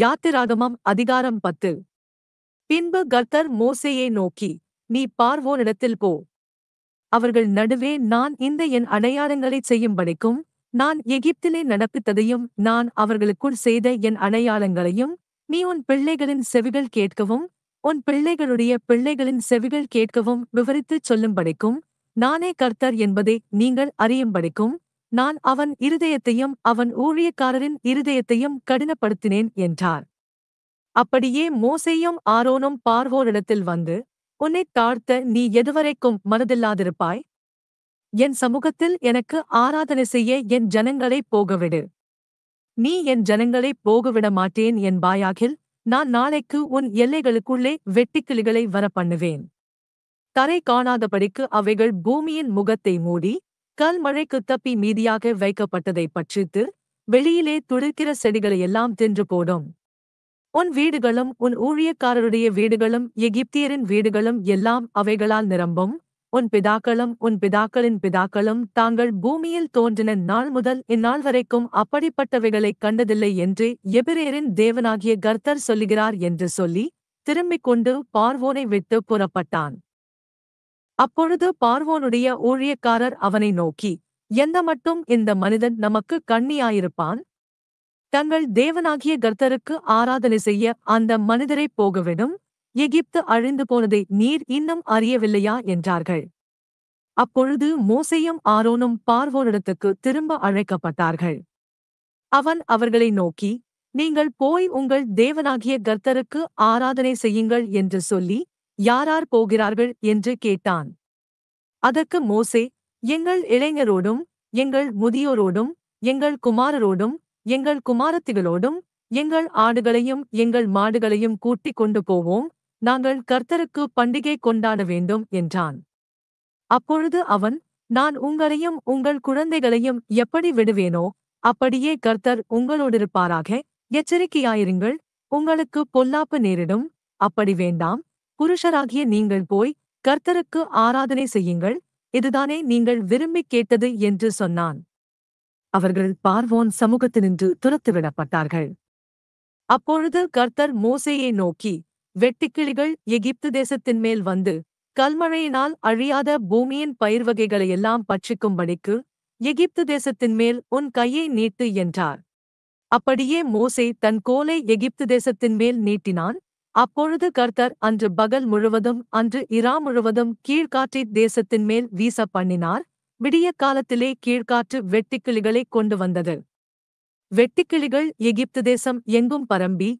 யாத்திராகமம் அதிகாரம் பத்து பின்பு கர்த்தர் மோசேயை நோக்கி நீ பார்வோனிடத்தில் போ அவர்கள் நடுவே நான் இந்த என் அடையாளங்களை செய்யும்படிக்கும் நான் எகிப்திலே நடப்பித்ததையும் நான் அவர்களுக்குள் செய்த என் அடையாளங்களையும் நீ உன் பிள்ளைகளின் செவிகள் கேட்கவும் உன் பிள்ளைகளுடைய பிள்ளைகளின் செவிகள் கேட்கவும் விவரித்துச் சொல்லும்படிக்கும் நானே கர்த்தர் என்பதை நீங்கள் அறியும்படிக்கும் நான் அவன் இருதயத்தையும் அவன் ஊழியக்காரரின் இருதயத்தையும் கடினப்படுத்தினேன் என்றார் அப்படியே மோசையும் ஆரோனும் பார்வோரிடத்தில் வந்து உன்னைத் தாழ்த்த நீ எதுவரைக்கும் மனதில்லாதிருப்பாய் என் சமூகத்தில் எனக்கு ஆராதனை செய்ய என் ஜனங்களைப் போகவிடு நீ என் ஜனங்களைப் போகவிட மாட்டேன் என் பாயாகில் நான் நாளைக்கு உன் எல்லைகளுக்குள்ளே வெட்டிக்கிளிகளை வரப்பண்ணுவேன் பண்ணுவேன் தரை காணாதபடிக்கு அவைகள் பூமியின் முகத்தை மூடி கல்மழைக்கு தப்பி மீதியாக வைக்கப்பட்டதை பட்சித்து வெளியிலே துடிக்கிற செடிகளை எல்லாம் தின்று போடும் உன் வீடுகளும் உன் ஊழியக்காரருடைய வீடுகளும் எகிப்தியரின் வீடுகளும் எல்லாம் அவைகளால் நிரம்பும் உன் பிதாக்களும் உன் பிதாக்களின் பிதாக்களும் தாங்கள் பூமியில் தோன்றின நாள் முதல் இந்நாள் வரைக்கும் அப்படிப்பட்டவைகளைக் கண்டதில்லை என்று எபிரேரின் தேவனாகிய கர்த்தர் சொல்லுகிறார் என்று சொல்லி திரும்பிக் கொண்டு பார்வோனை விட்டு புறப்பட்டான் அப்பொழுது பார்வோனுடைய ஊழியக்காரர் அவனை நோக்கி எந்த மட்டும் இந்த மனிதன் நமக்கு கண்ணியாயிருப்பான் தங்கள் தேவனாகிய கர்த்தருக்கு ஆராதனை செய்ய அந்த மனிதரை போகவிடும் எகிப்து அழிந்து போனதை நீர் இன்னும் அறியவில்லையா என்றார்கள் அப்பொழுது மோசையும் ஆரோனும் பார்வோனிடத்துக்கு திரும்ப அழைக்கப்பட்டார்கள் அவன் அவர்களை நோக்கி நீங்கள் போய் உங்கள் தேவனாகிய கர்த்தருக்கு ஆராதனை செய்யுங்கள் என்று சொல்லி யாரார் போகிறார்கள் என்று கேட்டான் அதற்கு மோசே எங்கள் இளைஞரோடும் எங்கள் முதியோரோடும் எங்கள் குமாரரோடும் எங்கள் குமாரத்திகளோடும் எங்கள் ஆடுகளையும் எங்கள் மாடுகளையும் கூட்டிக் கொண்டு போவோம் நாங்கள் கர்த்தருக்கு பண்டிகை கொண்டாட வேண்டும் என்றான் அப்பொழுது அவன் நான் உங்களையும் உங்கள் குழந்தைகளையும் எப்படி விடுவேனோ அப்படியே கர்த்தர் உங்களோடிருப்பாராக எச்சரிக்கையாயிருங்கள் உங்களுக்கு பொல்லாப்பு நேரிடும் அப்படி வேண்டாம் புருஷராகிய நீங்கள் போய் கர்த்தருக்கு ஆராதனை செய்யுங்கள் இதுதானே நீங்கள் விரும்பிக் கேட்டது என்று சொன்னான் அவர்கள் பார்வோன் சமூகத்தினின்று துரத்துவிடப்பட்டார்கள் அப்பொழுது கர்த்தர் மோசையை நோக்கி வெட்டிக்கிளிகள் எகிப்து தேசத்தின் மேல் வந்து கல்மழையினால் அழியாத பூமியின் பயிர் வகைகளையெல்லாம் பட்சிக்கும்படிக்கு எகிப்து தேசத்தின் மேல் உன் கையை நீட்டு என்றார் அப்படியே மோசை தன் கோலை எகிப்து தேசத்தின் மேல் நீட்டினான் அப்பொழுது கர்த்தர் அன்று பகல் முழுவதும் அன்று இரா முழுவதும் கீழ்காற்றை தேசத்தின் மேல் வீச பண்ணினார் விடிய காலத்திலே கீழ்காற்று வெட்டிக்கிளிகளை கொண்டு வந்தது வெட்டிக்கிளிகள் எகிப்து தேசம் எங்கும் பரம்பி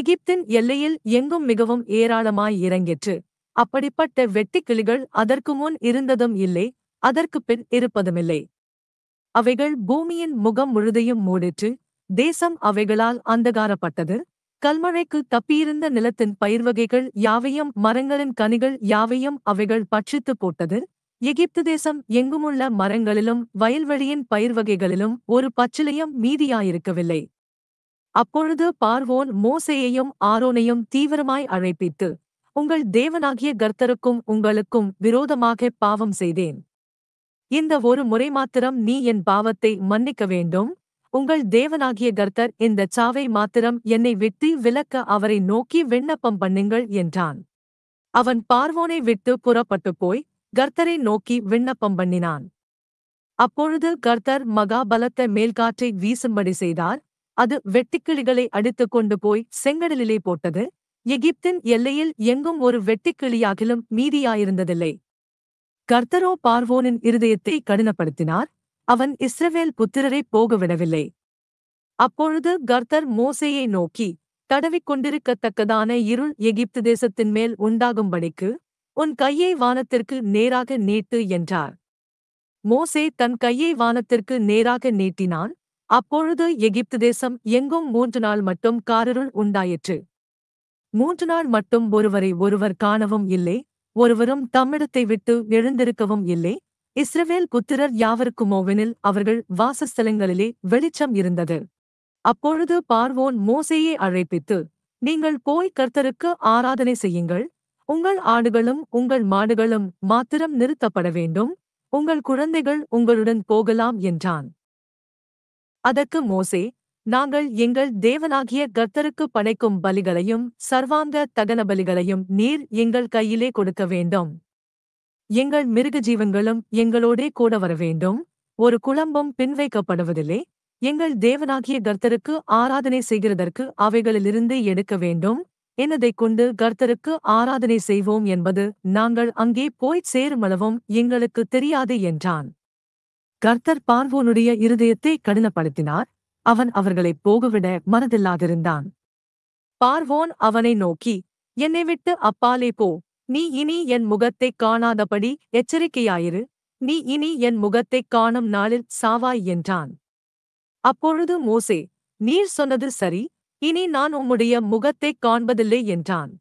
எகிப்தின் எல்லையில் எங்கும் மிகவும் ஏராளமாய் இறங்கிற்று அப்படிப்பட்ட வெட்டிக்கிளிகள் அதற்கு முன் இருந்ததும் இல்லை அதற்கு பின் இருப்பதுமில்லை அவைகள் பூமியின் முகம் முழுதையும் மூடிற்று தேசம் அவைகளால் அந்தகாரப்பட்டது கல்மழைக்கு தப்பியிருந்த நிலத்தின் பயிர்வகைகள் யாவையும் மரங்களின் கனிகள் யாவையும் அவைகள் பட்சித்து போட்டது எகிப்து தேசம் எங்குமுள்ள மரங்களிலும் வயல்வெளியின் பயிர்வகைகளிலும் ஒரு பச்சிலையும் மீதியாயிருக்கவில்லை அப்பொழுது பார்வோன் மோசையையும் ஆரோனையும் தீவிரமாய் அழைப்பித்து உங்கள் தேவனாகிய கர்த்தருக்கும் உங்களுக்கும் விரோதமாக பாவம் செய்தேன் இந்த ஒரு முறை மாத்திரம் நீ என் பாவத்தை மன்னிக்க வேண்டும் உங்கள் தேவனாகிய கர்த்தர் இந்த சாவை மாத்திரம் என்னை விட்டு விலக்க அவரை நோக்கி விண்ணப்பம் பண்ணுங்கள் என்றான் அவன் பார்வோனை விட்டு புறப்பட்டு போய் கர்த்தரை நோக்கி விண்ணப்பம் பண்ணினான் அப்பொழுது கர்த்தர் மகா மேல்காற்றை வீசும்படி செய்தார் அது வெட்டிக்கிளிகளை அடித்து கொண்டு போய் செங்கடலிலே போட்டது எகிப்தின் எல்லையில் எங்கும் ஒரு வெட்டிக்கிளியாகிலும் மீதியாயிருந்ததில்லை கர்த்தரோ பார்வோனின் இருதயத்தை கடினப்படுத்தினார் அவன் இஸ்ரவேல் புத்திரரை போகவிடவில்லை அப்பொழுது கர்த்தர் மோசையை நோக்கி தடவிக்கொண்டிருக்கத்தக்கதான இருள் எகிப்து தேசத்தின் மேல் உண்டாகும்படிக்கு உன் கையை வானத்திற்கு நேராக நீட்டு என்றார் மோசே தன் கையை வானத்திற்கு நேராக நீட்டினான் அப்பொழுது எகிப்து தேசம் எங்கும் மூன்று நாள் மட்டும் காரிருள் உண்டாயிற்று மூன்று நாள் மட்டும் ஒருவரை ஒருவர் காணவும் இல்லை ஒருவரும் தம்மிடத்தை விட்டு எழுந்திருக்கவும் இல்லை இஸ்ரவேல் புத்திரர் யாவருக்குமோவெனில் அவர்கள் வாசஸ்தலங்களிலே வெளிச்சம் இருந்தது அப்பொழுது பார்வோன் மோசையை அழைப்பித்து நீங்கள் போய் கர்த்தருக்கு ஆராதனை செய்யுங்கள் உங்கள் ஆடுகளும் உங்கள் மாடுகளும் மாத்திரம் நிறுத்தப்பட வேண்டும் உங்கள் குழந்தைகள் உங்களுடன் போகலாம் என்றான் அதற்கு மோசே நாங்கள் எங்கள் தேவனாகிய கர்த்தருக்கு படைக்கும் பலிகளையும் சர்வாங்க தகன பலிகளையும் நீர் எங்கள் கையிலே கொடுக்க வேண்டும் எங்கள் மிருக ஜீவங்களும் எங்களோடே கூட வர வேண்டும் ஒரு குழம்பும் பின்வைக்கப்படுவதில்லை எங்கள் தேவனாகிய கர்த்தருக்கு ஆராதனை செய்கிறதற்கு அவைகளிலிருந்து எடுக்க வேண்டும் என்னதைக் கொண்டு கர்த்தருக்கு ஆராதனை செய்வோம் என்பது நாங்கள் அங்கே போய்ச் சேருமளவும் எங்களுக்கு தெரியாது என்றான் கர்த்தர் பார்வோனுடைய இருதயத்தை கடினப்படுத்தினார் அவன் அவர்களை போகவிட மனதில்லாதிருந்தான் பார்வோன் அவனை நோக்கி என்னை விட்டு அப்பாலே போ நீ இனி என் முகத்தைக் காணாதபடி எச்சரிக்கையாயிரு நீ இனி என் முகத்தைக் காணும் நாளில் சாவாய் என்றான் அப்பொழுது மோசே நீர் சொன்னது சரி இனி நான் உம்முடைய முகத்தைக் காண்பதில்லை என்றான்